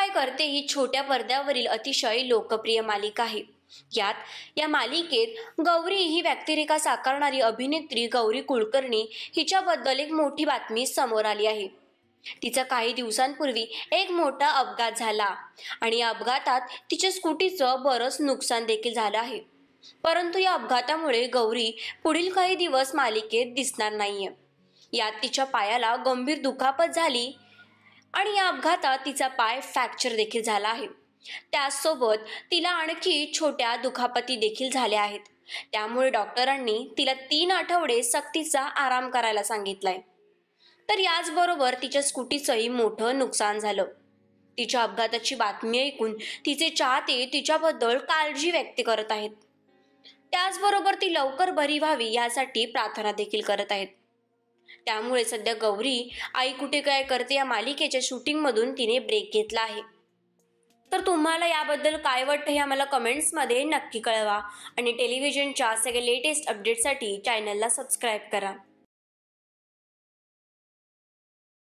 काय करते ही छोट्या पडद्यावरील अतिशय लोकप्रिय मालिका आहे यात या मालिकेत गौरी ही व्यक्तिरेखा साकारणारी अभिनेत्री गौरी कुलकर्णी हिच्याबद्दल एक मोठी बातमी समोर आली आहे तिचा काही दिवसांपूर्वी एक मोठा अपघात झाला आणि या अपघातात तिच्या स्कूटीचं बरंच नुकसान देखील झालं आहे परंतु या अपघातामुळे गौरी पुढील काही दिवस मालिकेत दिसणार नाहीये यात तिच्या पायाला गंभीर दुखापत झाली आणि या अपघातात तिचा पाय फ्रॅक्चर देखील झाला आहे त्याचसोबत तिला आणखी छोट्या दुखापती देखील झाल्या आहेत त्यामुळे डॉक्टरांनी तिला तीन आठवडे सक्तीचा आराम करायला सांगितलाय तर याचबरोबर तिच्या स्कूटीचंही मोठं नुकसान झालं तिच्या अपघाताची बातमी ऐकून तिचे चाहते तिच्याबद्दल काळजी व्यक्त करत आहेत त्याचबरोबर ती लवकर बरी व्हावी यासाठी प्रार्थना देखील करत आहेत त्यामुळे सध्या गौरी आई कुठे काय करते या मालिकेच्या शूटिंगमधून तिने ब्रेक घेतला आहे तर तुम्हाला याबद्दल काय वाटतं हे आम्हाला कमेंट्समध्ये नक्की कळवा आणि टेलिव्हिजनच्या सगळ्या लेटेस्ट अपडेटसाठी चॅनलला सबस्क्राईब करा